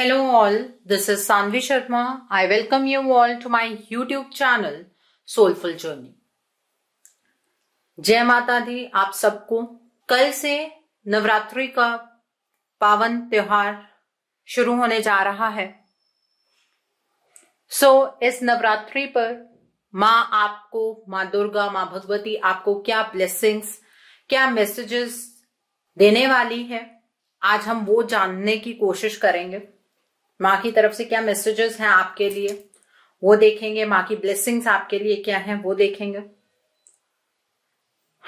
Hello all, this is Sanvi Sharma. I welcome you all to my YouTube channel Soulful Journey. जय माता दी आप सबको कल से नवरात्रि का पावन त्योहार शुरू होने जा रहा है सो so, इस नवरात्रि पर माँ आपको माँ दुर्गा माँ भगवती आपको क्या ब्लेसिंग्स क्या मैसेजेस देने वाली है आज हम वो जानने की कोशिश करेंगे माँ की तरफ से क्या मैसेजेस हैं आपके लिए वो देखेंगे माँ की ब्लेसिंग्स आपके लिए क्या हैं वो देखेंगे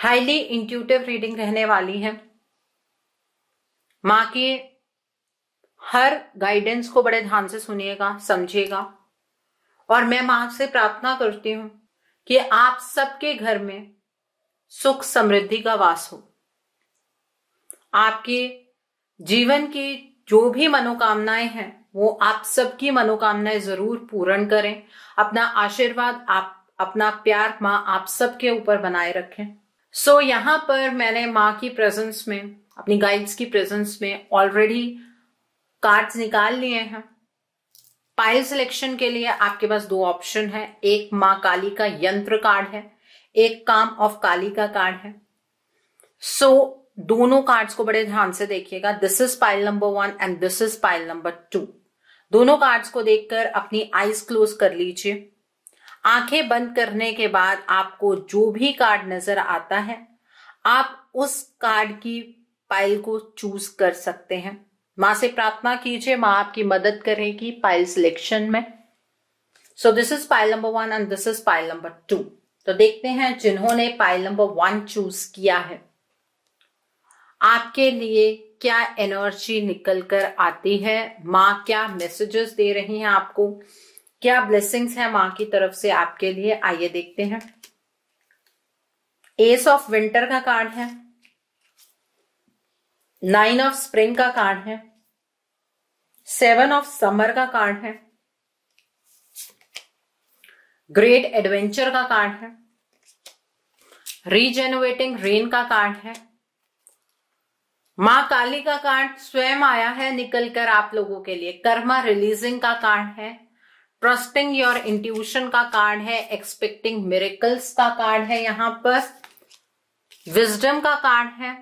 हाईली इंट्यूटिव रीडिंग रहने वाली है माँ की हर गाइडेंस को बड़े ध्यान से सुनिएगा समझिएगा और मैं माँ से प्रार्थना करती हूं कि आप सबके घर में सुख समृद्धि का वास हो आपके जीवन की जो भी मनोकामनाएं हैं वो आप सबकी मनोकामनाएं जरूर पूर्ण करें अपना आशीर्वाद आप अपना प्यार माँ आप सबके ऊपर बनाए रखें सो so, यहाँ पर मैंने माँ की प्रेजेंस में अपनी गाइड्स की प्रेजेंस में ऑलरेडी कार्ड्स निकाल लिए हैं पाइल सिलेक्शन के लिए आपके पास दो ऑप्शन है एक माँ काली का यंत्र कार्ड है एक काम ऑफ काली का कार्ड है सो so, दोनों कार्ड्स को बड़े ध्यान से देखिएगा this is pile number one and this is pile number two दोनों कार्ड्स को देखकर अपनी आईज क्लोज कर लीजिए आंखें बंद करने के बाद आपको जो भी कार्ड नजर आता है आप उस कार्ड की पाइल को चूज कर सकते हैं मां से प्रार्थना कीजिए माँ आपकी मदद करेगी पाइल सिलेक्शन में so this is pile number one and this is pile number two तो देखते हैं जिन्होंने पाइल नंबर वन चूज किया है आपके लिए क्या एनर्जी निकल कर आती है माँ क्या मैसेजेस दे रही हैं आपको क्या ब्लेसिंग्स हैं माँ की तरफ से आपके लिए आइए देखते हैं एस ऑफ विंटर का कार्ड है नाइन ऑफ स्प्रिंग का कार्ड है सेवन ऑफ समर का कार्ड है ग्रेट एडवेंचर का कार्ड है रीजेनरेटिंग रेन का कार्ड है माँ काली का कांड स्वयं आया है निकलकर आप लोगों के लिए कर्मा रिलीजिंग का कांड है ट्रस्टिंग योर इंट्यूशन का कांड है एक्सपेक्टिंग मेरेकल्स का कांड है यहां पर विजडम का कांड है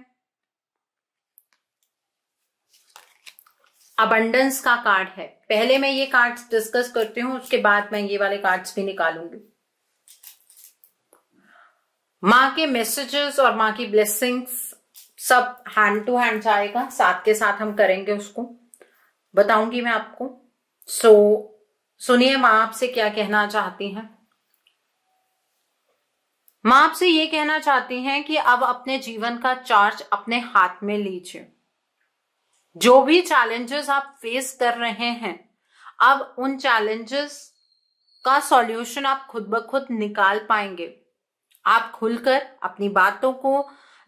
अबंडेंस का कार्ड है पहले मैं ये कार्ड्स डिस्कस करती हूं उसके बाद मैं ये वाले कार्ड्स भी निकालूंगी मां के मैसेजेस और मां की ब्लेसिंग्स सब हैंड टू हैंड जाएगा साथ के साथ हम करेंगे उसको बताऊंगी मैं आपको सो so, सुनिए माँ आपसे क्या कहना चाहती हैं माँ आपसे ये कहना चाहती हैं कि अब अपने जीवन का चार्ज अपने हाथ में लीजिए जो भी चैलेंजेस आप फेस कर रहे हैं अब उन चैलेंजेस का सॉल्यूशन आप खुद ब खुद निकाल पाएंगे आप खुलकर अपनी बातों को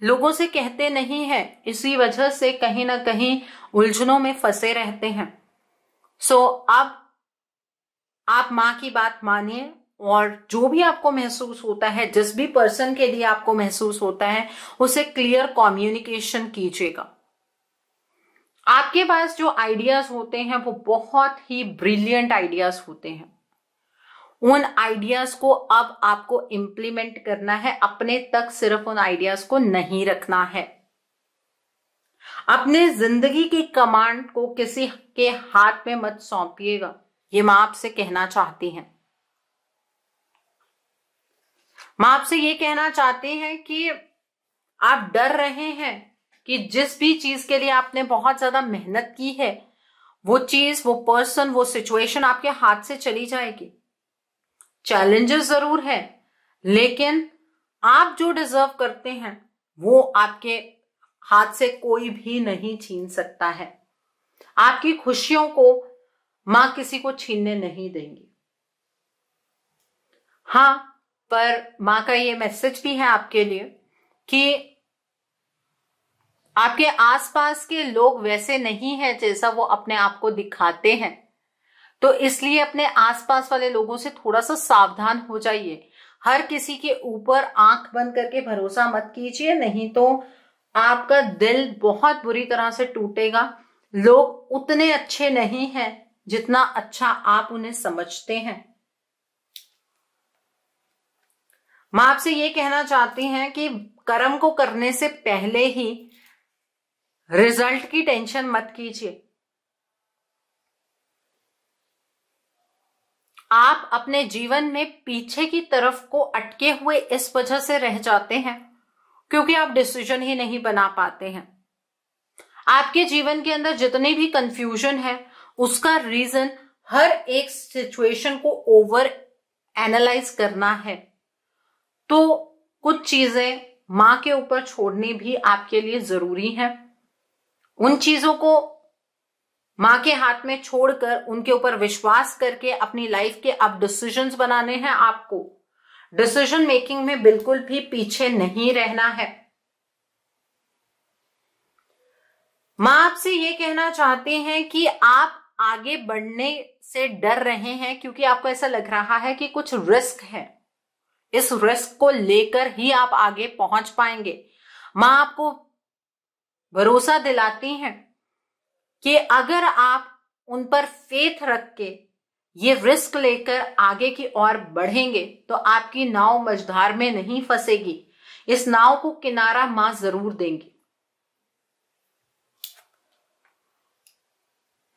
लोगों से कहते नहीं है इसी वजह से कहीं ना कहीं उलझनों में फंसे रहते हैं सो so, अब आप मां की बात मानिए और जो भी आपको महसूस होता है जिस भी पर्सन के लिए आपको महसूस होता है उसे क्लियर कम्युनिकेशन कीजिएगा आपके पास जो आइडियाज होते हैं वो बहुत ही ब्रिलियंट आइडियाज होते हैं उन आइडियाज को अब आपको इम्प्लीमेंट करना है अपने तक सिर्फ उन आइडियाज को नहीं रखना है अपने जिंदगी की कमांड को किसी के हाथ में मत सौंपिएगा ये मां आपसे कहना चाहती हैं मां आपसे ये कहना चाहती हैं कि आप डर रहे हैं कि जिस भी चीज के लिए आपने बहुत ज्यादा मेहनत की है वो चीज वो पर्सन वो सिचुएशन आपके हाथ से चली जाएगी चैलेंजेस जरूर है लेकिन आप जो डिजर्व करते हैं वो आपके हाथ से कोई भी नहीं छीन सकता है आपकी खुशियों को मां किसी को छीनने नहीं देंगी हां पर मां का ये मैसेज भी है आपके लिए कि आपके आसपास के लोग वैसे नहीं हैं जैसा वो अपने आप को दिखाते हैं तो इसलिए अपने आसपास वाले लोगों से थोड़ा सा सावधान हो जाइए हर किसी के ऊपर आंख बंद करके भरोसा मत कीजिए नहीं तो आपका दिल बहुत बुरी तरह से टूटेगा लोग उतने अच्छे नहीं हैं जितना अच्छा आप उन्हें समझते हैं मैं आपसे ये कहना चाहती हैं कि कर्म को करने से पहले ही रिजल्ट की टेंशन मत कीजिए आप अपने जीवन में पीछे की तरफ को अटके हुए इस वजह से रह जाते हैं क्योंकि आप डिसीजन ही नहीं बना पाते हैं आपके जीवन के अंदर जितने भी कंफ्यूजन है उसका रीजन हर एक सिचुएशन को ओवर एनालाइज करना है तो कुछ चीजें मां के ऊपर छोड़नी भी आपके लिए जरूरी है उन चीजों को माँ के हाथ में छोड़कर उनके ऊपर विश्वास करके अपनी लाइफ के अब डिसीजन बनाने हैं आपको डिसीजन मेकिंग में बिल्कुल भी पीछे नहीं रहना है माँ आपसे ये कहना चाहते हैं कि आप आगे बढ़ने से डर रहे हैं क्योंकि आपको ऐसा लग रहा है कि कुछ रिस्क है इस रिस्क को लेकर ही आप आगे पहुंच पाएंगे मां आपको भरोसा दिलाती हैं कि अगर आप उन पर फेथ रख के ये रिस्क लेकर आगे की ओर बढ़ेंगे तो आपकी नाव मझधार में नहीं फंसेगी इस नाव को किनारा मां जरूर देंगी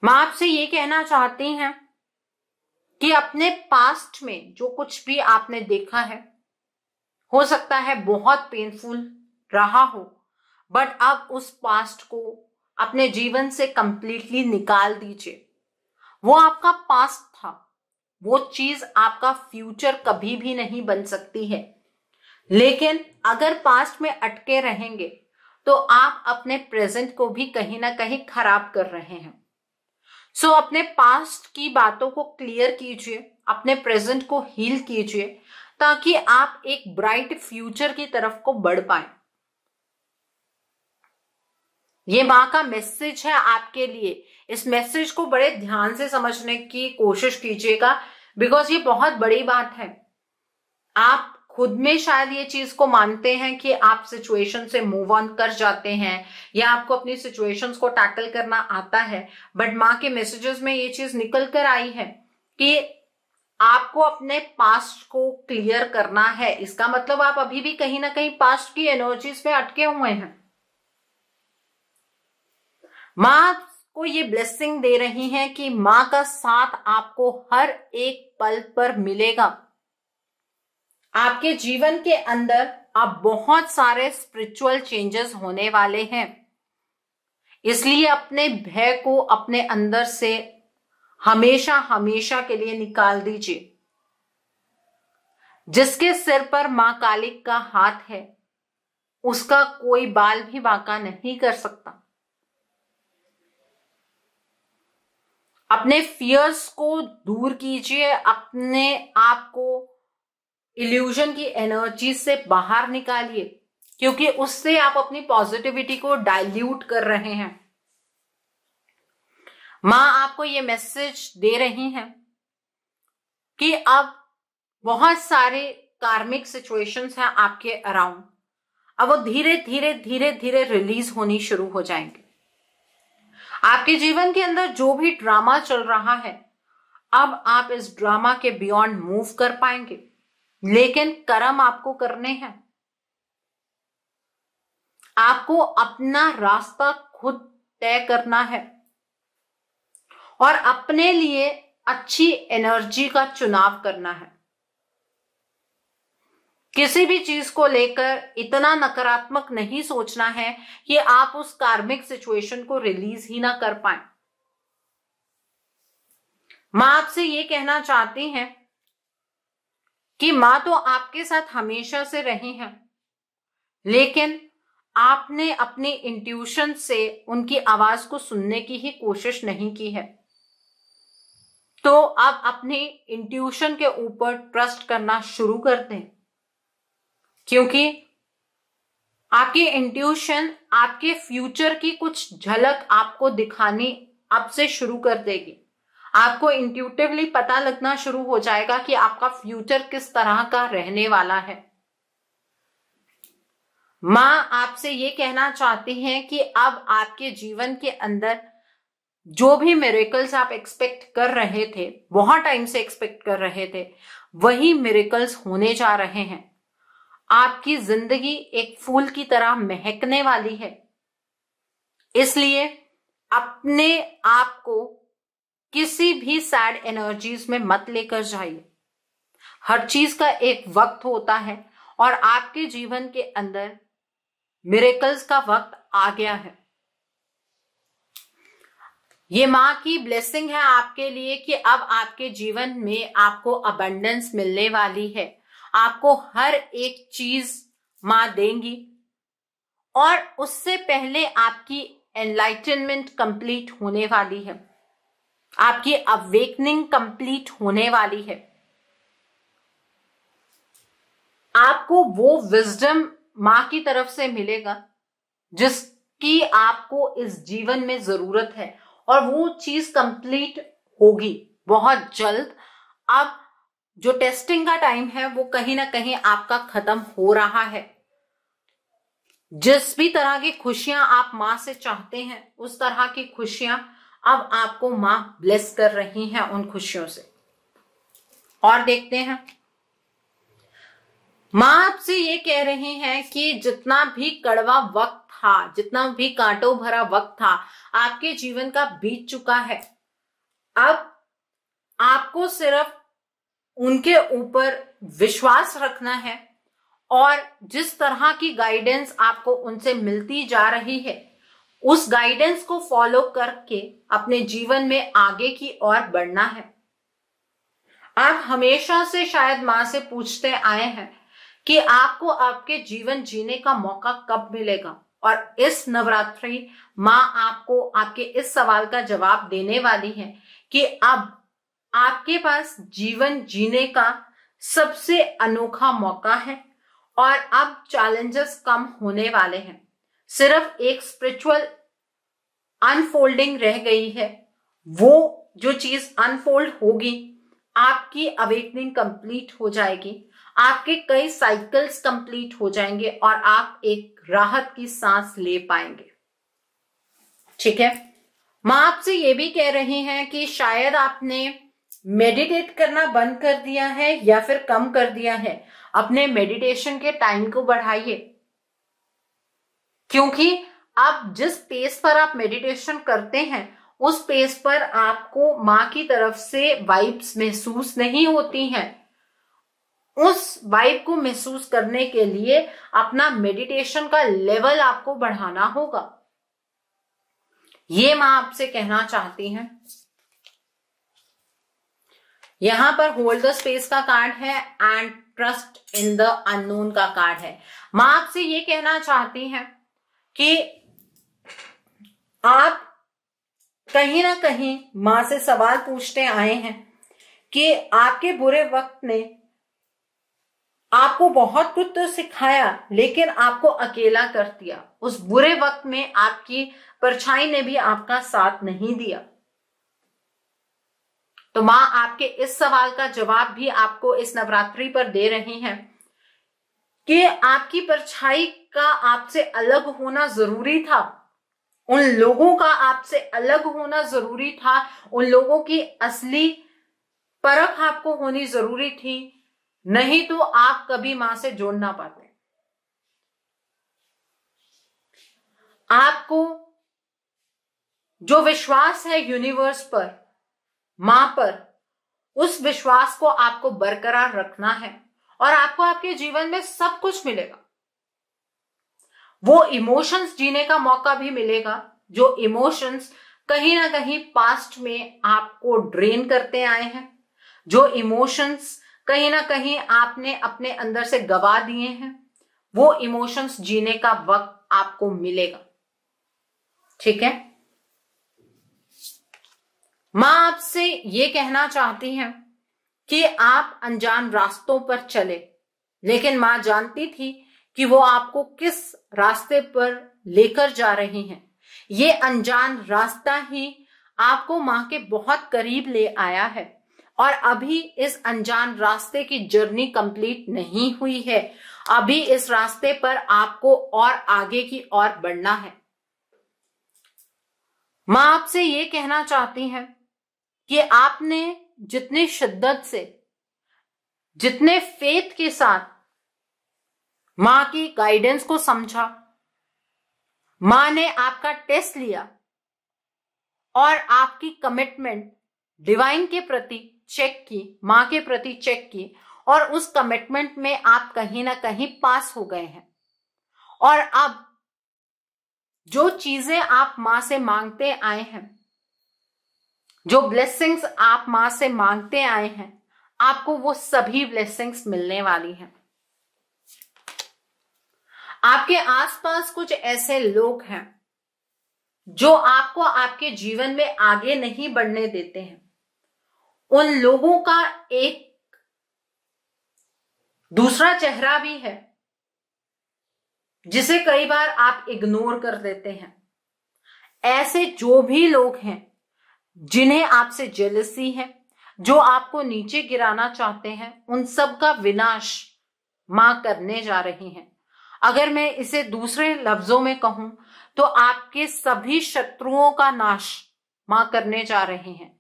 मां आपसे ये कहना चाहती हैं कि अपने पास्ट में जो कुछ भी आपने देखा है हो सकता है बहुत पेनफुल रहा हो बट अब उस पास्ट को अपने जीवन से कंप्लीटली निकाल दीजिए वो आपका पास्ट था वो चीज आपका फ्यूचर कभी भी नहीं बन सकती है लेकिन अगर पास्ट में अटके रहेंगे तो आप अपने प्रेजेंट को भी कहीं ना कहीं खराब कर रहे हैं सो so, अपने पास्ट की बातों को क्लियर कीजिए अपने प्रेजेंट को हील कीजिए ताकि आप एक ब्राइट फ्यूचर की तरफ को बढ़ पाए ये माँ का मैसेज है आपके लिए इस मैसेज को बड़े ध्यान से समझने की कोशिश कीजिएगा बिकॉज ये बहुत बड़ी बात है आप खुद में शायद ये चीज को मानते हैं कि आप सिचुएशन से मूव ऑन कर जाते हैं या आपको अपनी सिचुएशन को टैकल करना आता है बट माँ के मैसेजेस में ये चीज निकल कर आई है कि आपको अपने पास्ट को क्लियर करना है इसका मतलब आप अभी भी कहीं ना कहीं पास्ट की एनर्जीज में अटके हुए हैं माँ को ये ब्लेसिंग दे रही हैं कि माँ का साथ आपको हर एक पल पर मिलेगा आपके जीवन के अंदर आप बहुत सारे स्पिरिचुअल चेंजेस होने वाले हैं इसलिए अपने भय को अपने अंदर से हमेशा हमेशा के लिए निकाल दीजिए जिसके सिर पर मां कालिक का हाथ है उसका कोई बाल भी बांका नहीं कर सकता अपने फियर्स को दूर कीजिए अपने आप को इल्यूजन की एनर्जी से बाहर निकालिए क्योंकि उससे आप अपनी पॉजिटिविटी को डाइल्यूट कर रहे हैं मां आपको ये मैसेज दे रही हैं कि अब बहुत सारे कार्मिक सिचुएशंस हैं आपके अराउंड अब वो धीरे धीरे धीरे धीरे रिलीज होनी शुरू हो जाएंगे आपके जीवन के अंदर जो भी ड्रामा चल रहा है अब आप इस ड्रामा के बियॉन्ड मूव कर पाएंगे लेकिन कर्म आपको करने हैं आपको अपना रास्ता खुद तय करना है और अपने लिए अच्छी एनर्जी का चुनाव करना है किसी भी चीज को लेकर इतना नकारात्मक नहीं सोचना है कि आप उस कार्मिक सिचुएशन को रिलीज ही ना कर पाए मां आपसे ये कहना चाहती हैं कि मां तो आपके साथ हमेशा से रही हैं लेकिन आपने अपने इंट्यूशन से उनकी आवाज को सुनने की ही कोशिश नहीं की है तो आप अपने इंट्यूशन के ऊपर ट्रस्ट करना शुरू कर दें क्योंकि आपकी इंट्यूशन आपके फ्यूचर की कुछ झलक आपको दिखानी अब से शुरू कर देगी आपको इंट्यूटिवली पता लगना शुरू हो जाएगा कि आपका फ्यूचर किस तरह का रहने वाला है मां आपसे ये कहना चाहती हैं कि अब आपके जीवन के अंदर जो भी मेरेकल्स आप एक्सपेक्ट कर रहे थे बहुत टाइम से एक्सपेक्ट कर रहे थे वही मेरेकल्स होने जा रहे हैं आपकी जिंदगी एक फूल की तरह महकने वाली है इसलिए अपने आप को किसी भी सैड एनर्जीज में मत लेकर जाइए हर चीज का एक वक्त होता है और आपके जीवन के अंदर मिरेकल्स का वक्त आ गया है ये माँ की ब्लेसिंग है आपके लिए कि अब आपके जीवन में आपको अबंडेंस मिलने वाली है आपको हर एक चीज मां देंगी और उससे पहले आपकी एनलाइटनमेंट कंप्लीट होने वाली है आपकी अवेकनिंग कंप्लीट होने वाली है आपको वो विजडम मां की तरफ से मिलेगा जिसकी आपको इस जीवन में जरूरत है और वो चीज कंप्लीट होगी बहुत जल्द आप जो टेस्टिंग का टाइम है वो कहीं ना कहीं आपका खत्म हो रहा है जिस भी तरह की खुशियां आप मां से चाहते हैं उस तरह की खुशियां अब आपको मां ब्लेस कर रही हैं उन खुशियों से और देखते हैं मां आपसे ये कह रही हैं कि जितना भी कड़वा वक्त था जितना भी कांटो भरा वक्त था आपके जीवन का बीत चुका है अब आपको सिर्फ उनके ऊपर विश्वास रखना है और जिस तरह की गाइडेंस आपको उनसे मिलती जा रही है उस गाइडेंस को फॉलो करके अपने जीवन में आगे की ओर बढ़ना है आप हमेशा से शायद माँ से पूछते आए हैं कि आपको आपके जीवन जीने का मौका कब मिलेगा और इस नवरात्रि माँ आपको आपके इस सवाल का जवाब देने वाली है कि अब आपके पास जीवन जीने का सबसे अनोखा मौका है और अब चैलेंजेस कम होने वाले हैं सिर्फ एक स्पिरिचुअल अनफोल्डिंग रह गई है वो जो चीज अनफोल्ड होगी आपकी अवेकनिंग कंप्लीट हो जाएगी आपके कई साइकिल्स कंप्लीट हो जाएंगे और आप एक राहत की सांस ले पाएंगे ठीक है मां आपसे ये भी कह रहे हैं कि शायद आपने मेडिटेट करना बंद कर दिया है या फिर कम कर दिया है अपने मेडिटेशन के टाइम को बढ़ाइए क्योंकि आप जिस पेस पर आप मेडिटेशन करते हैं उस पेस पर आपको माँ की तरफ से वाइब्स महसूस नहीं होती हैं उस वाइब को महसूस करने के लिए अपना मेडिटेशन का लेवल आपको बढ़ाना होगा ये माँ आपसे कहना चाहती हैं यहां पर होल्ड द स्पेस का कार्ड है and trust in the unknown का कार्ड है मां आपसे ये कहना चाहती हैं कि आप कहीं ना कहीं मां से सवाल पूछते आए हैं कि आपके बुरे वक्त ने आपको बहुत कुछ तो सिखाया लेकिन आपको अकेला कर दिया उस बुरे वक्त में आपकी परछाई ने भी आपका साथ नहीं दिया तो माँ आपके इस सवाल का जवाब भी आपको इस नवरात्रि पर दे रही हैं कि आपकी परछाई का आपसे अलग होना जरूरी था उन लोगों का आपसे अलग होना जरूरी था उन लोगों की असली परख आपको होनी जरूरी थी नहीं तो आप कभी मां से जोड़ ना पाते आपको जो विश्वास है यूनिवर्स पर मां पर उस विश्वास को आपको बरकरार रखना है और आपको आपके जीवन में सब कुछ मिलेगा वो इमोशंस जीने का मौका भी मिलेगा जो इमोशंस कहीं ना कहीं पास्ट में आपको ड्रेन करते आए हैं जो इमोशंस कहीं ना कहीं आपने अपने अंदर से गवा दिए हैं वो इमोशंस जीने का वक्त आपको मिलेगा ठीक है मां आपसे ये कहना चाहती हैं कि आप अनजान रास्तों पर चले लेकिन मां जानती थी कि वो आपको किस रास्ते पर लेकर जा रही हैं ये अनजान रास्ता ही आपको मां के बहुत करीब ले आया है और अभी इस अनजान रास्ते की जर्नी कंप्लीट नहीं हुई है अभी इस रास्ते पर आपको और आगे की ओर बढ़ना है मां आपसे ये कहना चाहती हैं कि आपने जितने शिद्दत से जितने फेथ के साथ मां की गाइडेंस को समझा मां ने आपका टेस्ट लिया और आपकी कमिटमेंट डिवाइन के प्रति चेक की मां के प्रति चेक की और उस कमिटमेंट में आप कहीं ना कहीं पास हो गए हैं और अब जो चीजें आप मां से मांगते आए हैं जो ब्लेसिंग्स आप मां से मांगते आए हैं आपको वो सभी ब्लेसिंग्स मिलने वाली हैं आपके आसपास कुछ ऐसे लोग हैं जो आपको आपके जीवन में आगे नहीं बढ़ने देते हैं उन लोगों का एक दूसरा चेहरा भी है जिसे कई बार आप इग्नोर कर देते हैं ऐसे जो भी लोग हैं जिन्हें आपसे जेलसी है जो आपको नीचे गिराना चाहते हैं उन सब का विनाश मां करने जा रही हैं अगर मैं इसे दूसरे लफ्जों में कहूं तो आपके सभी शत्रुओं का नाश मां करने जा रहे हैं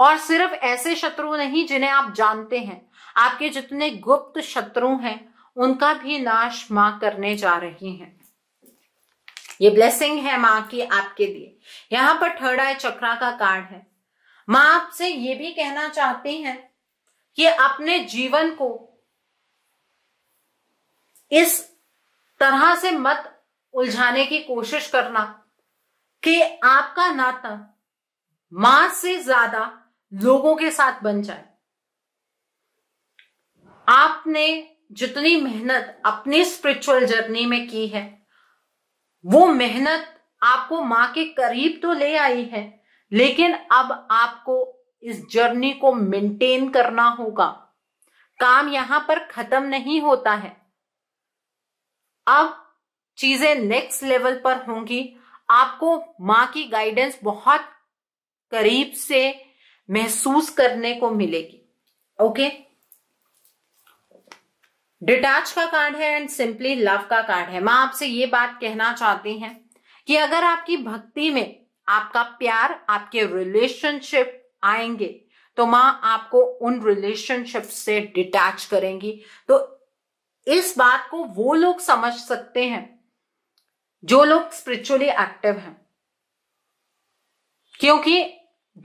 और सिर्फ ऐसे शत्रु नहीं जिन्हें आप जानते हैं आपके जितने गुप्त शत्रु हैं उनका भी नाश मां करने जा रही हैं ये ब्लेसिंग है माँ की आपके लिए यहां पर थर्ड आय चक्रा का कार्ड है माँ आपसे ये भी कहना चाहती हैं कि अपने जीवन को इस तरह से मत उलझाने की कोशिश करना कि आपका नाता मां से ज्यादा लोगों के साथ बन जाए आपने जितनी मेहनत अपनी स्पिरिचुअल जर्नी में की है वो मेहनत आपको माँ के करीब तो ले आई है लेकिन अब आपको इस जर्नी को मेंटेन करना होगा काम यहां पर खत्म नहीं होता है अब चीजें नेक्स्ट लेवल पर होंगी आपको मां की गाइडेंस बहुत करीब से महसूस करने को मिलेगी ओके okay? डिटैच का कार्ड है एंड सिंपली लव का कार्ड है मां आपसे ये बात कहना चाहती हैं कि अगर आपकी भक्ति में आपका प्यार आपके रिलेशनशिप आएंगे तो मां आपको उन रिलेशनशिप से डिटैच करेंगी तो इस बात को वो लोग समझ सकते हैं जो लोग स्पिरिचुअली एक्टिव हैं क्योंकि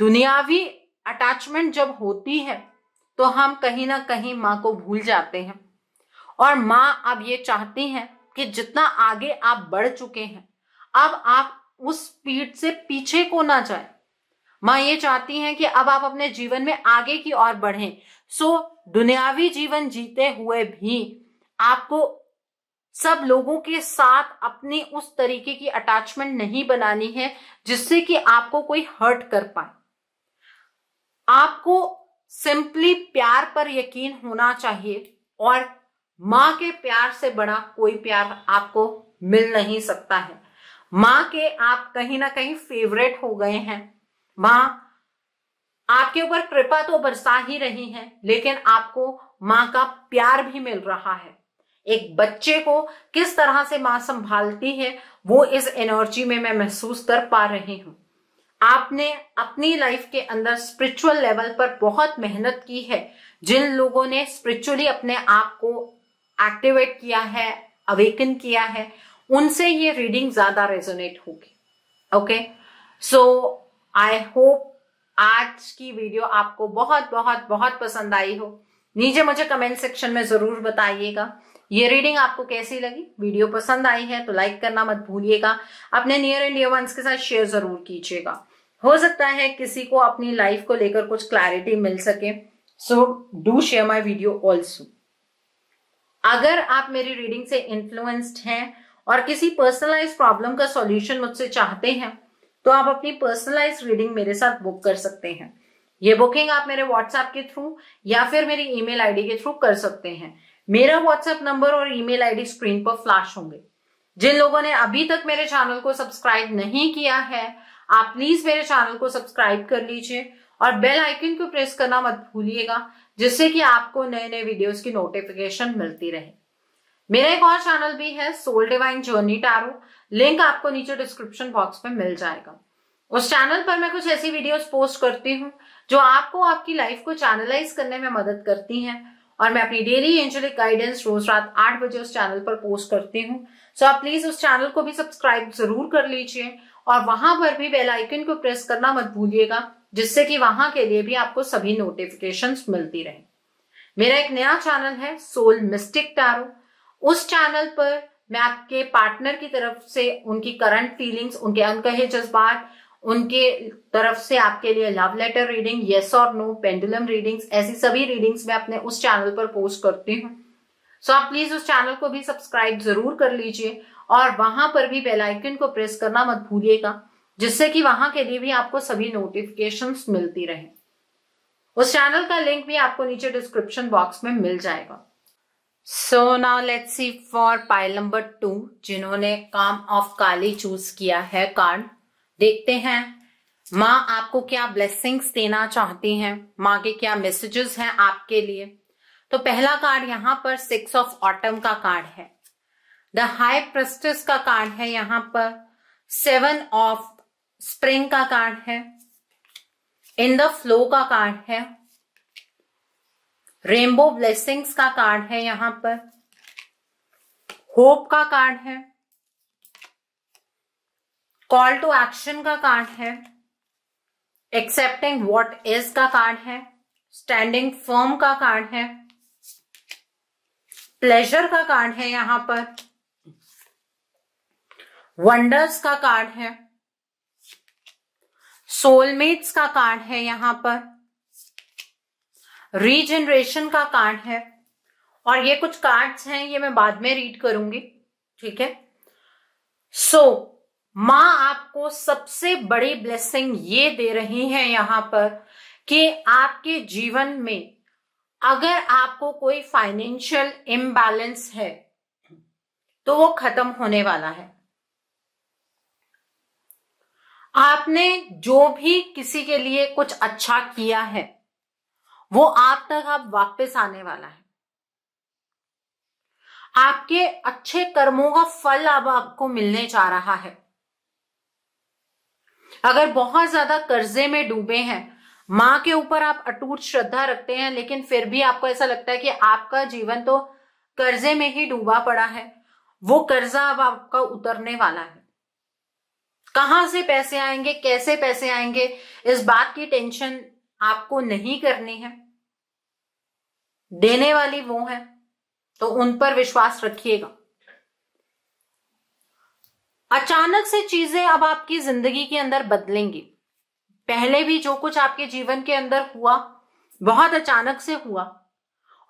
दुनियावी अटैचमेंट जब होती है तो हम कहीं ना कहीं मां को भूल जाते हैं और माँ अब ये चाहती हैं कि जितना आगे आप बढ़ चुके हैं अब आप उस स्पीड से पीछे को ना जाए माँ ये चाहती हैं कि अब आप अपने जीवन में आगे की ओर बढ़ें सो दुनियावी जीवन जीते हुए भी आपको सब लोगों के साथ अपने उस तरीके की अटैचमेंट नहीं बनानी है जिससे कि आपको कोई हर्ट कर पाए आपको सिंपली प्यार पर यकीन होना चाहिए और माँ के प्यार से बड़ा कोई प्यार आपको मिल नहीं सकता है माँ के आप कहीं ना कहीं फेवरेट हो गए हैं माँ आपके ऊपर कृपा तो बरसा ही रही है लेकिन आपको माँ का प्यार भी मिल रहा है एक बच्चे को किस तरह से माँ संभालती है वो इस एनर्जी में मैं महसूस कर पा रही हूं आपने अपनी लाइफ के अंदर स्पिरिचुअल लेवल पर बहुत मेहनत की है जिन लोगों ने स्पिरिचुअली अपने आप को एक्टिवेट किया है अवेकन किया है उनसे ये रीडिंग ज्यादा रेजोनेट होगी ओके सो आई होप आज की वीडियो आपको बहुत बहुत बहुत पसंद आई हो नीचे मुझे कमेंट सेक्शन में जरूर बताइएगा ये रीडिंग आपको कैसी लगी वीडियो पसंद आई है तो लाइक करना मत भूलिएगा अपने नियर एंड डियर वंस के साथ शेयर जरूर कीजिएगा हो सकता है किसी को अपनी लाइफ को लेकर कुछ क्लैरिटी मिल सके so do share my video also अगर आप मेरी रीडिंग से इन्फ्लुएंस्ड हैं और किसी पर्सनलाइज प्रॉब्लम का सॉल्यूशन मुझसे चाहते हैं तो आप अपनी पर्सनलाइज रीडिंग मेरे साथ बुक कर सकते हैं ये बुकिंग आप मेरे व्हाट्सएप के थ्रू या फिर मेरी ईमेल आईडी के थ्रू कर सकते हैं मेरा व्हाट्सएप नंबर और ईमेल आईडी स्क्रीन पर फ्लैश होंगे जिन लोगों ने अभी तक मेरे चैनल को सब्सक्राइब नहीं किया है आप प्लीज मेरे चैनल को सब्सक्राइब कर लीजिए और बेल आइकन को प्रेस करना मत भूलिएगा जिससे कि आपको नए नए वीडियोस की नोटिफिकेशन मिलती रहे मेरा एक और चैनल भी है soul divine journey tarot link आपको नीचे डिस्क्रिप्शन बॉक्स में मिल जाएगा उस चैनल पर मैं कुछ ऐसी वीडियोस पोस्ट करती हूँ जो आपको आपकी लाइफ को चैनलाइज करने में मदद करती हैं और मैं अपनी डेली एंजलिक गाइडेंस रोज रात आठ बजे उस चैनल पर पोस्ट करती हूँ सो आप प्लीज उस चैनल को भी सब्सक्राइब जरूर कर लीजिए और वहां पर भी बेल आइकन को प्रेस करना मत भूलिएगा जिससे कि वहां के लिए भी आपको सभी नोटिफिकेशन मिलती रहे मेरा एक नया चैनल है सोल मिस्टिक टारो उस चैनल पर मैं आपके पार्टनर की तरफ से उनकी करंट फीलिंग्स उनके अनकहे जज्बात उनके तरफ से आपके लिए लव लेटर रीडिंग येस और नो पेंडुलम रीडिंग्स ऐसी सभी रीडिंग्स मैं अपने उस चैनल पर पोस्ट करती हूँ सो so, आप प्लीज उस चैनल को भी सब्सक्राइब जरूर कर लीजिए और वहां पर भी बेल आइकन को प्रेस करना मत भूलिएगा जिससे कि वहां के लिए भी आपको सभी नोटिफिकेशन मिलती रहे उस चैनल का लिंक भी आपको नीचे डिस्क्रिप्शन बॉक्स में मिल जाएगा so now let's see for pile number two जिन्होंने काम ऑफ काली चूज किया है कार्ड देखते हैं माँ आपको क्या ब्लेसिंग्स देना चाहती हैं माँ के क्या मैसेजेस हैं आपके लिए तो पहला कार्ड यहाँ पर सिक्स ऑफ ऑटम का कार्ड है द हाई प्रस्टस का कार्ड है यहां पर सेवन ऑफ स्प्रिंग का कार्ड है इन द फ्लो का कार्ड है रेनबो ब्लेसिंग्स का कार्ड है यहां पर होप का कार्ड है कॉल टू एक्शन का कार्ड है एक्सेप्टिंग वॉट इज का कार्ड है स्टैंडिंग फर्म का कार्ड है प्लेजर का कार्ड है यहां पर वंडर्स का कार्ड है सोलमेट्स का कार्ड है यहां पर रीजनरेशन का कार्ड है और ये कुछ कार्ड्स हैं ये मैं बाद में रीड करूंगी ठीक है सो so, माँ आपको सबसे बड़ी ब्लेसिंग ये दे रही है यहां पर कि आपके जीवन में अगर आपको कोई फाइनेंशियल इम्बैलेंस है तो वो खत्म होने वाला है आपने जो भी किसी के लिए कुछ अच्छा किया है वो आप तक आप वापस आने वाला है आपके अच्छे कर्मों का फल अब आपको मिलने जा रहा है अगर बहुत ज्यादा कर्जे में डूबे हैं मां के ऊपर आप अटूट श्रद्धा रखते हैं लेकिन फिर भी आपको ऐसा लगता है कि आपका जीवन तो कर्जे में ही डूबा पड़ा है वो कर्जा अब आपका उतरने वाला है कहां से पैसे आएंगे कैसे पैसे आएंगे इस बात की टेंशन आपको नहीं करनी है देने वाली वो है तो उन पर विश्वास रखिएगा अचानक से चीजें अब आपकी जिंदगी के अंदर बदलेंगी पहले भी जो कुछ आपके जीवन के अंदर हुआ बहुत अचानक से हुआ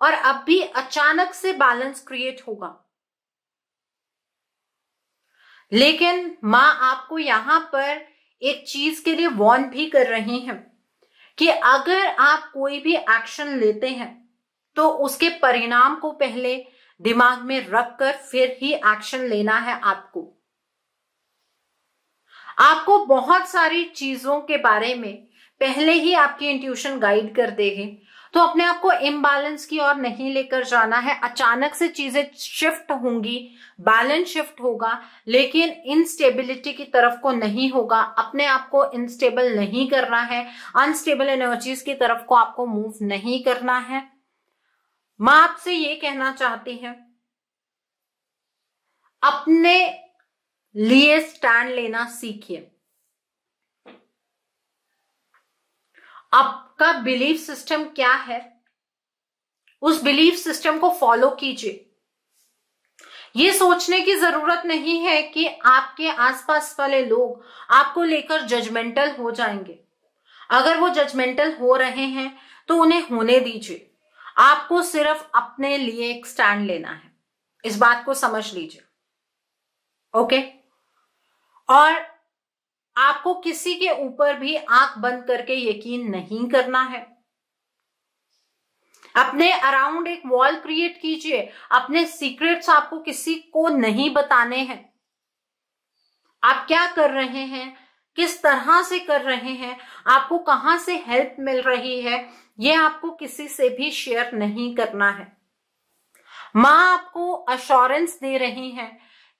और अब भी अचानक से बैलेंस क्रिएट होगा लेकिन माँ आपको यहां पर एक चीज के लिए वॉर्न भी कर रही हैं कि अगर आप कोई भी एक्शन लेते हैं तो उसके परिणाम को पहले दिमाग में रखकर फिर ही एक्शन लेना है आपको आपको बहुत सारी चीजों के बारे में पहले ही आपकी इंट्यूशन गाइड कर देगी तो अपने आप को इम्बैलेंस की ओर नहीं लेकर जाना है अचानक से चीजें शिफ्ट होंगी बैलेंस शिफ्ट होगा लेकिन इनस्टेबिलिटी की तरफ को नहीं होगा अपने आप को इनस्टेबल नहीं करना है अनस्टेबल एनर्जीज की तरफ को आपको मूव नहीं करना है मां आपसे ये कहना चाहती है अपने लिए स्टैंड लेना सीखिए आपका बिलीफ सिस्टम क्या है उस बिलीफ सिस्टम को फॉलो कीजिए ये सोचने की जरूरत नहीं है कि आपके आसपास वाले लोग आपको लेकर जजमेंटल हो जाएंगे अगर वो जजमेंटल हो रहे हैं तो उन्हें होने दीजिए आपको सिर्फ अपने लिए एक स्टैंड लेना है इस बात को समझ लीजिए ओके और आपको किसी के ऊपर भी आंख बंद करके यकीन नहीं करना है अपने अराउंड एक वॉल क्रिएट कीजिए अपने सीक्रेट्स आपको किसी को नहीं बताने हैं आप क्या कर रहे हैं किस तरह से कर रहे हैं आपको कहां से हेल्प मिल रही है यह आपको किसी से भी शेयर नहीं करना है मां आपको अश्योरेंस दे रही हैं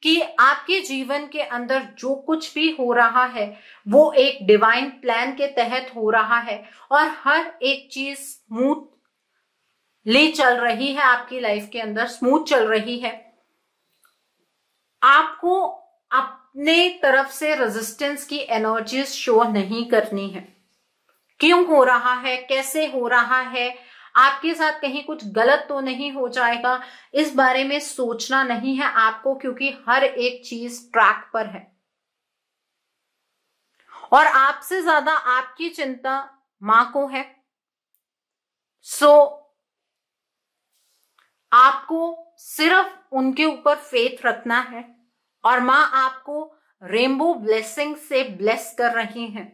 कि आपके जीवन के अंदर जो कुछ भी हो रहा है वो एक डिवाइन प्लान के तहत हो रहा है और हर एक चीज स्मूथ ले चल रही है आपकी लाइफ के अंदर स्मूथ चल रही है आपको अपने तरफ से रेजिस्टेंस की एनर्जी शो नहीं करनी है क्यों हो रहा है कैसे हो रहा है आपके साथ कहीं कुछ गलत तो नहीं हो जाएगा इस बारे में सोचना नहीं है आपको क्योंकि हर एक चीज ट्रैक पर है और आपसे ज्यादा आपकी चिंता मां को है सो so, आपको सिर्फ उनके ऊपर फेथ रखना है और मां आपको रेनबो ब्लेसिंग से ब्लेस कर रही हैं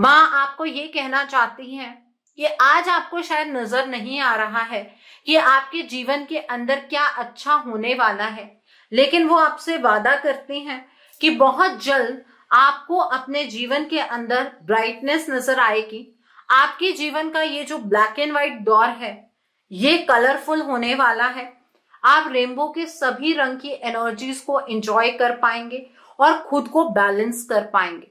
माँ आपको ये कहना चाहती हैं कि आज आपको शायद नजर नहीं आ रहा है कि आपके जीवन के अंदर क्या अच्छा होने वाला है लेकिन वो आपसे वादा करती हैं कि बहुत जल्द आपको अपने जीवन के अंदर ब्राइटनेस नजर आएगी आपके जीवन का ये जो ब्लैक एंड व्हाइट दौर है ये कलरफुल होने वाला है आप रेनबो के सभी रंग की एनर्जीज को एंजॉय कर पाएंगे और खुद को बैलेंस कर पाएंगे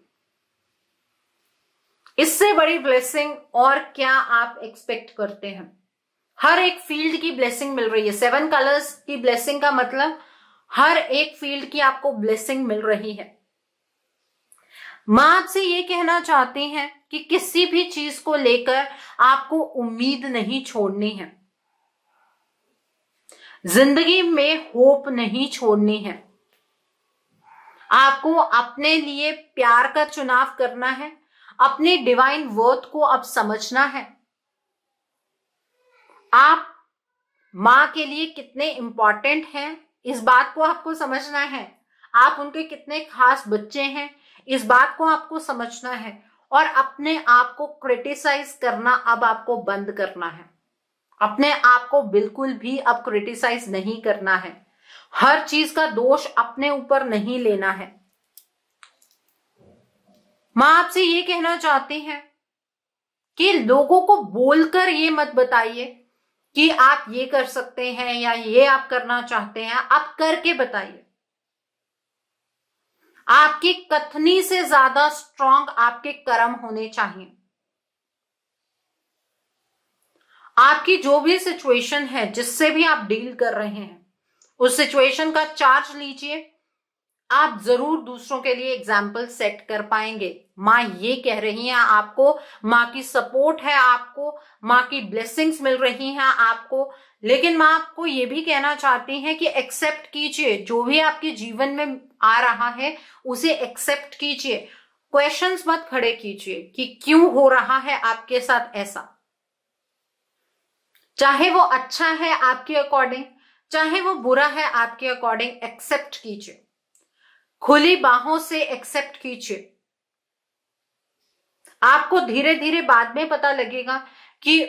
इससे बड़ी ब्लेसिंग और क्या आप एक्सपेक्ट करते हैं हर एक फील्ड की ब्लेसिंग मिल रही है सेवन कलर्स की ब्लेसिंग का मतलब हर एक फील्ड की आपको ब्लेसिंग मिल रही है मां आपसे ये कहना चाहती हैं कि किसी भी चीज को लेकर आपको उम्मीद नहीं छोड़नी है जिंदगी में होप नहीं छोड़नी है आपको अपने लिए प्यार का चुनाव करना है अपने डिवाइन वर्थ को अब समझना है आप मां के लिए कितने इंपॉर्टेंट हैं इस बात को आपको समझना है आप उनके कितने खास बच्चे हैं इस बात को आपको समझना है और अपने आप को क्रिटिसाइज करना अब आपको बंद करना है अपने आप को बिल्कुल भी अब क्रिटिसाइज नहीं करना है हर चीज का दोष अपने ऊपर नहीं लेना है माँ आपसे ये कहना चाहती हैं कि लोगों को बोलकर ये मत बताइए कि आप ये कर सकते हैं या ये आप करना चाहते हैं आप करके बताइए आपकी कथनी से ज्यादा स्ट्रांग आपके कर्म होने चाहिए आपकी जो भी सिचुएशन है जिससे भी आप डील कर रहे हैं उस सिचुएशन का चार्ज लीजिए आप जरूर दूसरों के लिए एग्जाम्पल सेट कर पाएंगे माँ ये कह रही हैं आपको माँ की सपोर्ट है आपको माँ की ब्लेसिंग्स मिल रही हैं आपको लेकिन माँ आपको ये भी कहना चाहती हैं कि एक्सेप्ट कीजिए जो भी आपके जीवन में आ रहा है उसे एक्सेप्ट कीजिए क्वेश्चंस मत खड़े कीजिए कि क्यों हो रहा है आपके साथ ऐसा चाहे वो अच्छा है आपके अकॉर्डिंग चाहे वो बुरा है आपके अकॉर्डिंग एक्सेप्ट कीजिए खुली बाहों से एक्सेप्ट कीजिए आपको धीरे धीरे बाद में पता लगेगा कि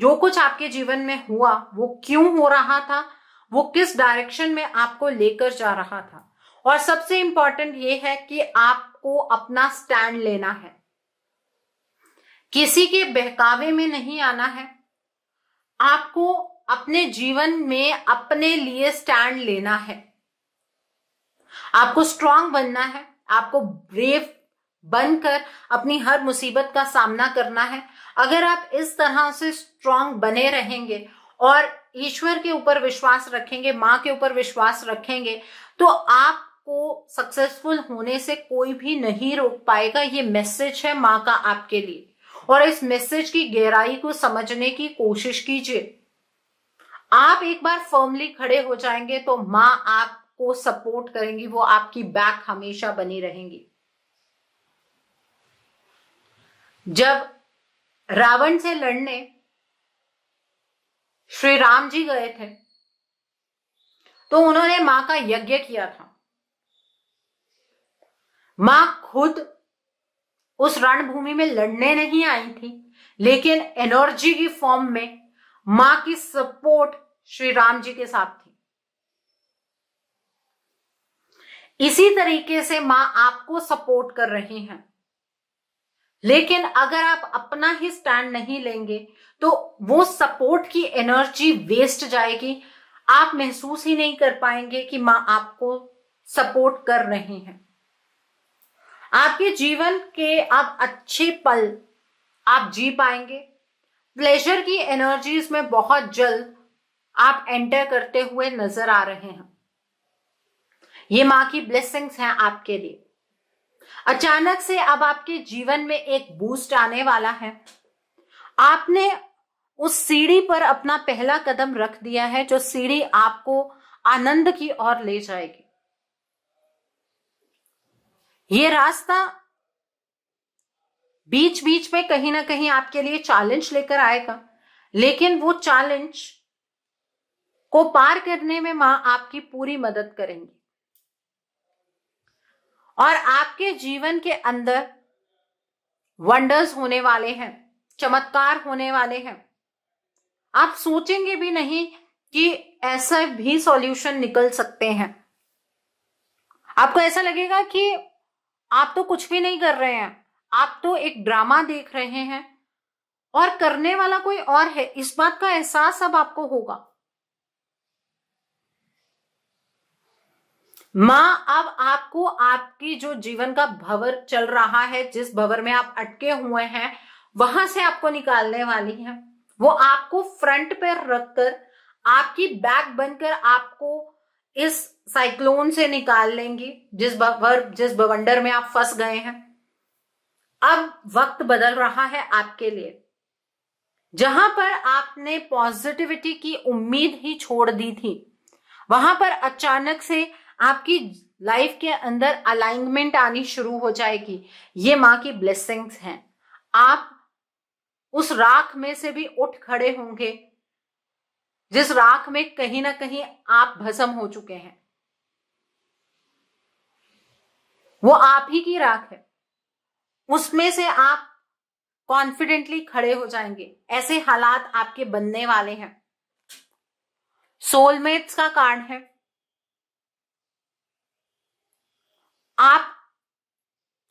जो कुछ आपके जीवन में हुआ वो क्यों हो रहा था वो किस डायरेक्शन में आपको लेकर जा रहा था और सबसे इंपॉर्टेंट ये है कि आपको अपना स्टैंड लेना है किसी के बहकावे में नहीं आना है आपको अपने जीवन में अपने लिए स्टैंड लेना है आपको स्ट्रांग बनना है आपको ब्रेव बनकर अपनी हर मुसीबत का सामना करना है अगर आप इस तरह से स्ट्रांग बने रहेंगे और ईश्वर के ऊपर विश्वास रखेंगे माँ के ऊपर विश्वास रखेंगे तो आप को सक्सेसफुल होने से कोई भी नहीं रोक पाएगा ये मैसेज है माँ का आपके लिए और इस मैसेज की गहराई को समझने की कोशिश कीजिए आप एक बार फर्मली खड़े हो जाएंगे तो माँ आप आपको सपोर्ट करेंगी वो आपकी बैक हमेशा बनी रहेंगी जब रावण से लड़ने श्री राम जी गए थे तो उन्होंने मां का यज्ञ किया था मां खुद उस रणभूमि में लड़ने नहीं आई थी लेकिन एनर्जी की फॉर्म में मां की सपोर्ट श्री राम जी के साथ थी इसी तरीके से मां आपको सपोर्ट कर रही हैं लेकिन अगर आप अपना ही स्टैंड नहीं लेंगे तो वो सपोर्ट की एनर्जी वेस्ट जाएगी आप महसूस ही नहीं कर पाएंगे कि मां आपको सपोर्ट कर रही हैं आपके जीवन के आप अच्छे पल आप जी पाएंगे प्लेजर की एनर्जीज में बहुत जल्द आप एंटर करते हुए नजर आ रहे हैं ये माँ की ब्लेसिंग्स हैं आपके लिए अचानक से अब आपके जीवन में एक बूस्ट आने वाला है आपने उस सीढ़ी पर अपना पहला कदम रख दिया है जो सीढ़ी आपको आनंद की ओर ले जाएगी ये रास्ता बीच बीच में कहीं ना कहीं आपके लिए चैलेंज लेकर आएगा लेकिन वो चैलेंज को पार करने में मां आपकी पूरी मदद करेंगी और आपके जीवन के अंदर वंडर्स होने वाले हैं चमत्कार होने वाले हैं आप सोचेंगे भी नहीं कि ऐसा भी सॉल्यूशन निकल सकते हैं आपको ऐसा लगेगा कि आप तो कुछ भी नहीं कर रहे हैं आप तो एक ड्रामा देख रहे हैं और करने वाला कोई और है इस बात का एहसास अब आपको होगा माँ अब आपको आपकी जो जीवन का भवर चल रहा है जिस भवर में आप अटके हुए हैं वहां से आपको निकालने वाली है वो आपको फ्रंट पर रखकर आपकी बैक बनकर आपको इस साइक्लोन से निकाल लेंगी जिस भवर जिस भवंडर में आप फंस गए हैं अब वक्त बदल रहा है आपके लिए जहां पर आपने पॉजिटिविटी की उम्मीद ही छोड़ दी थी वहां पर अचानक से आपकी लाइफ के अंदर अलाइनमेंट आनी शुरू हो जाएगी ये माँ की ब्लेसिंग्स हैं आप उस राख में से भी उठ खड़े होंगे जिस राख में कहीं ना कहीं आप भस्म हो चुके हैं वो आप ही की राख है उसमें से आप कॉन्फिडेंटली खड़े हो जाएंगे ऐसे हालात आपके बनने वाले हैं सोलमेट्स का कार्ड है आप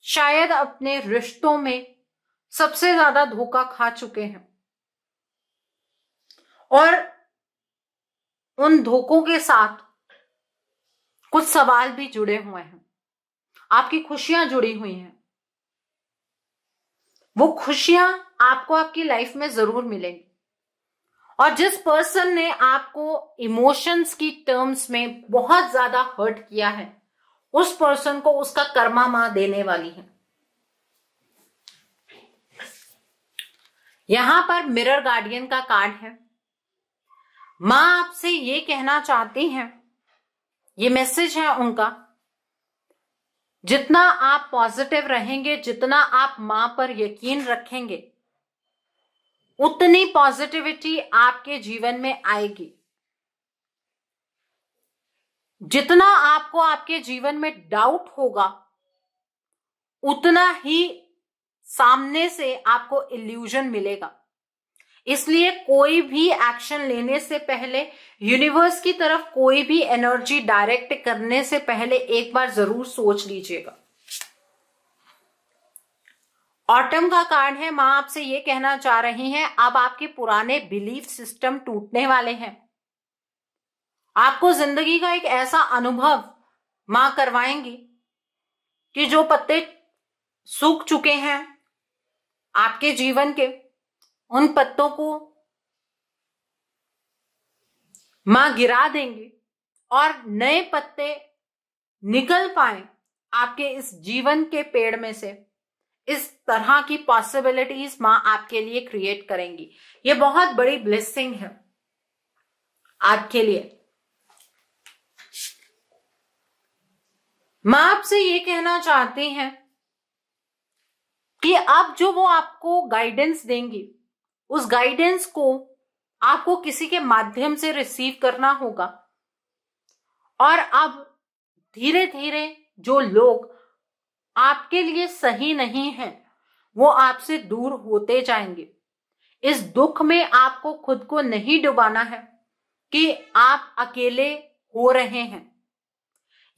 शायद अपने रिश्तों में सबसे ज्यादा धोखा खा चुके हैं और उन धोखों के साथ कुछ सवाल भी जुड़े हुए हैं आपकी खुशियां जुड़ी हुई हैं वो खुशियां आपको आपकी लाइफ में जरूर मिलेंगी और जिस पर्सन ने आपको इमोशंस की टर्म्स में बहुत ज्यादा हर्ट किया है उस पर्सन को उसका कर्मा मां देने वाली है यहां पर मिरर गार्डियन का कार्ड है मां आपसे ये कहना चाहती हैं ये मैसेज है उनका जितना आप पॉजिटिव रहेंगे जितना आप मां पर यकीन रखेंगे उतनी पॉजिटिविटी आपके जीवन में आएगी जितना आपको आपके जीवन में डाउट होगा उतना ही सामने से आपको इल्यूजन मिलेगा इसलिए कोई भी एक्शन लेने से पहले यूनिवर्स की तरफ कोई भी एनर्जी डायरेक्ट करने से पहले एक बार जरूर सोच लीजिएगा ऑटम का कारण है मां आपसे ये कहना चाह रही हैं अब आपके पुराने बिलीफ सिस्टम टूटने वाले हैं आपको जिंदगी का एक ऐसा अनुभव मां करवाएंगी कि जो पत्ते सूख चुके हैं आपके जीवन के उन पत्तों को मां गिरा देंगी और नए पत्ते निकल पाए आपके इस जीवन के पेड़ में से इस तरह की पॉसिबिलिटीज मां आपके लिए क्रिएट करेंगी ये बहुत बड़ी ब्लेसिंग है आपके लिए मैं आपसे ये कहना चाहती हैं कि आप जो वो आपको गाइडेंस देंगी उस गाइडेंस को आपको किसी के माध्यम से रिसीव करना होगा और अब धीरे धीरे जो लोग आपके लिए सही नहीं हैं वो आपसे दूर होते जाएंगे इस दुख में आपको खुद को नहीं डुबाना है कि आप अकेले हो रहे हैं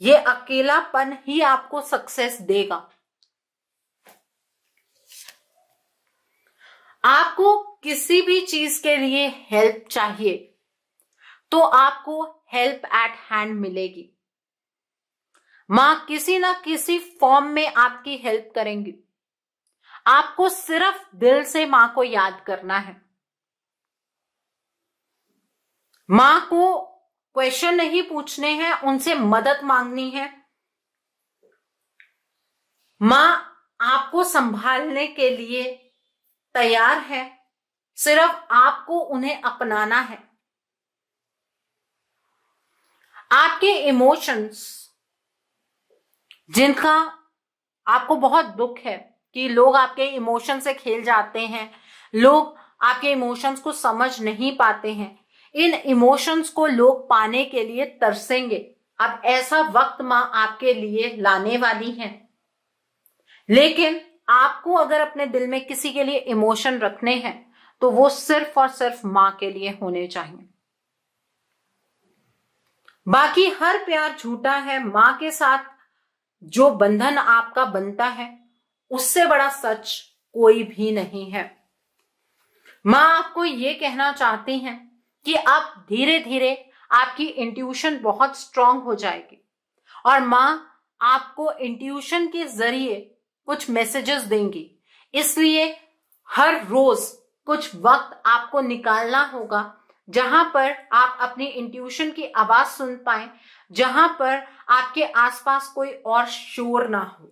ये अकेलापन ही आपको सक्सेस देगा आपको किसी भी चीज के लिए हेल्प चाहिए तो आपको हेल्प एट हैंड मिलेगी मां किसी ना किसी फॉर्म में आपकी हेल्प करेंगी आपको सिर्फ दिल से मां को याद करना है मां को क्वेश्चन नहीं पूछने हैं उनसे मदद मांगनी है मां आपको संभालने के लिए तैयार है सिर्फ आपको उन्हें अपनाना है आपके इमोशंस जिनका आपको बहुत दुख है कि लोग आपके इमोशन से खेल जाते हैं लोग आपके इमोशंस को समझ नहीं पाते हैं इन इमोशंस को लोग पाने के लिए तरसेंगे अब ऐसा वक्त मां आपके लिए लाने वाली है लेकिन आपको अगर अपने दिल में किसी के लिए इमोशन रखने हैं तो वो सिर्फ और सिर्फ मां के लिए होने चाहिए बाकी हर प्यार झूठा है मां के साथ जो बंधन आपका बनता है उससे बड़ा सच कोई भी नहीं है मां आपको ये कहना चाहती हैं कि आप धीरे धीरे आपकी इंट्यूशन बहुत स्ट्रांग हो जाएगी और माँ आपको इंट्यूशन के जरिए कुछ मैसेजेस देंगी इसलिए हर रोज कुछ वक्त आपको निकालना होगा जहां पर आप अपनी इंट्यूशन की आवाज सुन पाए जहां पर आपके आसपास कोई और शोर ना हो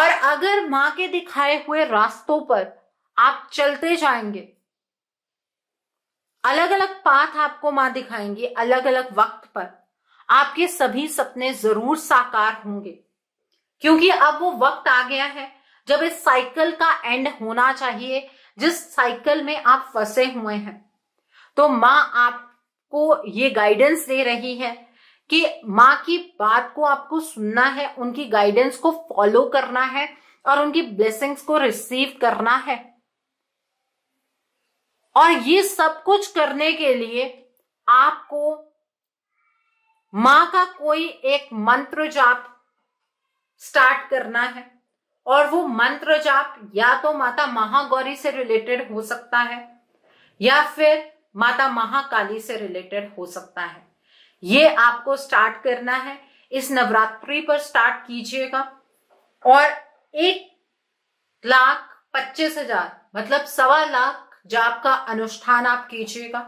और अगर माँ के दिखाए हुए रास्तों पर आप चलते जाएंगे अलग अलग पाथ आपको मां दिखाएंगी अलग अलग वक्त पर आपके सभी सपने जरूर साकार होंगे क्योंकि अब वो वक्त आ गया है जब इस साइकिल का एंड होना चाहिए जिस साइकिल में आप फंसे हुए हैं तो मां आपको ये गाइडेंस दे रही है कि मां की बात को आपको सुनना है उनकी गाइडेंस को फॉलो करना है और उनकी ब्लेसिंग्स को रिसीव करना है और ये सब कुछ करने के लिए आपको मां का कोई एक मंत्र जाप स्टार्ट करना है और वो मंत्र जाप या तो माता महागौरी से रिलेटेड हो सकता है या फिर माता महाकाली से रिलेटेड हो सकता है ये आपको स्टार्ट करना है इस नवरात्रि पर स्टार्ट कीजिएगा और एक लाख पच्चीस हजार मतलब सवा लाख जाप का अनुष्ठान आप कीजिएगा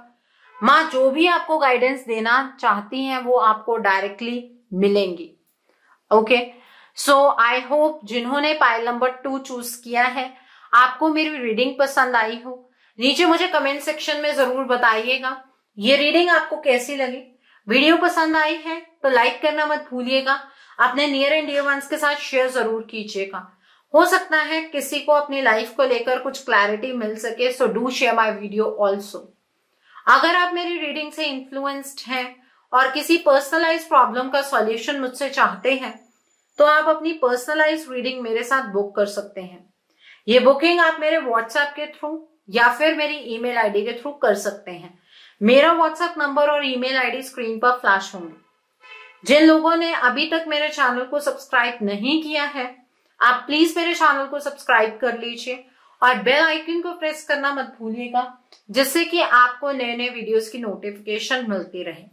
माँ जो भी आपको गाइडेंस देना चाहती हैं वो आपको डायरेक्टली मिलेंगी ओके सो आई होप जिन्होंने पाइल नंबर टू चूज किया है आपको मेरी रीडिंग पसंद आई हो नीचे मुझे कमेंट सेक्शन में जरूर बताइएगा ये रीडिंग आपको कैसी लगी वीडियो पसंद आई है तो लाइक करना मत भूलिएगा अपने नियर एंड डियर वंस के साथ शेयर जरूर कीजिएगा हो सकता है किसी को अपनी लाइफ को लेकर कुछ क्लैरिटी मिल सके so do share my video also अगर आप मेरी रीडिंग से इन्फ्लुएंस्ड हैं और किसी पर्सनलाइज प्रॉब्लम का सॉल्यूशन मुझसे चाहते हैं तो आप अपनी पर्सनलाइज रीडिंग मेरे साथ बुक कर सकते हैं ये बुकिंग आप मेरे व्हाट्सएप के थ्रू या फिर मेरी ईमेल आईडी के थ्रू कर सकते हैं मेरा व्हाट्सएप नंबर और ईमेल आईडी स्क्रीन पर फ्लैश होंगे जिन लोगों ने अभी तक मेरे चैनल को सब्सक्राइब नहीं किया है आप प्लीज मेरे चैनल को सब्सक्राइब कर लीजिए और बेल आइकन को प्रेस करना मत भूलिएगा जिससे कि आपको नए नए वीडियोस की नोटिफिकेशन मिलती रहे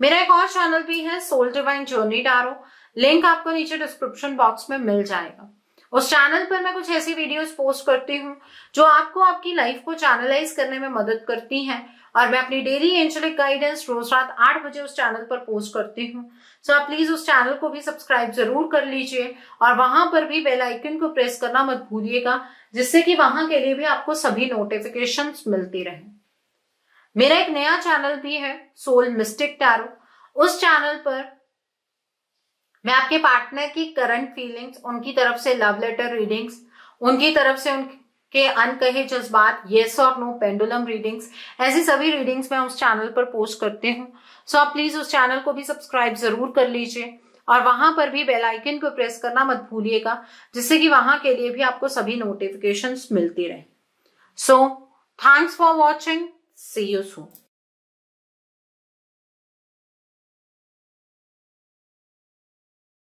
मेरा एक और चैनल भी है soul divine journey tarot link आपको नीचे डिस्क्रिप्शन बॉक्स में मिल जाएगा उस चैनल पर मैं कुछ ऐसी वीडियोस पोस्ट करती हूँ जो आपको आपकी लाइफ को चैनलाइज करने में मदद करती हैं और मैं अपनी डेली एंजलिक गाइडेंस रोज रात आठ बजे उस चैनल पर पोस्ट करती हूँ सो आप प्लीज उस चैनल को भी सब्सक्राइब जरूर कर लीजिए और वहां पर भी बेल आइकन को प्रेस करना मत भूलिएगा जिससे कि वहां के लिए भी आपको सभी नोटिफिकेशन मिलती रहे मेरा एक नया चैनल भी है सोल मिस्टिक टैरो उस चैनल पर मैं आपके पार्टनर की करंट फीलिंग्स उनकी तरफ से लव लेटर रीडिंग्स उनकी तरफ से उनकी के अनकहे जज्बात येस और नो पेंडुलम रीडिंग्स ऐसी सभी रीडिंग्स मैं उस चैनल पर पोस्ट करती हूँ सो आप प्लीज उस चैनल को भी सब्सक्राइब जरूर कर लीजिए और वहां पर भी बेल आइकन को प्रेस करना मत भूलिएगा जिससे कि वहां के लिए भी आपको सभी नोटिफिकेशंस मिलती रहे so thanks for watching see you soon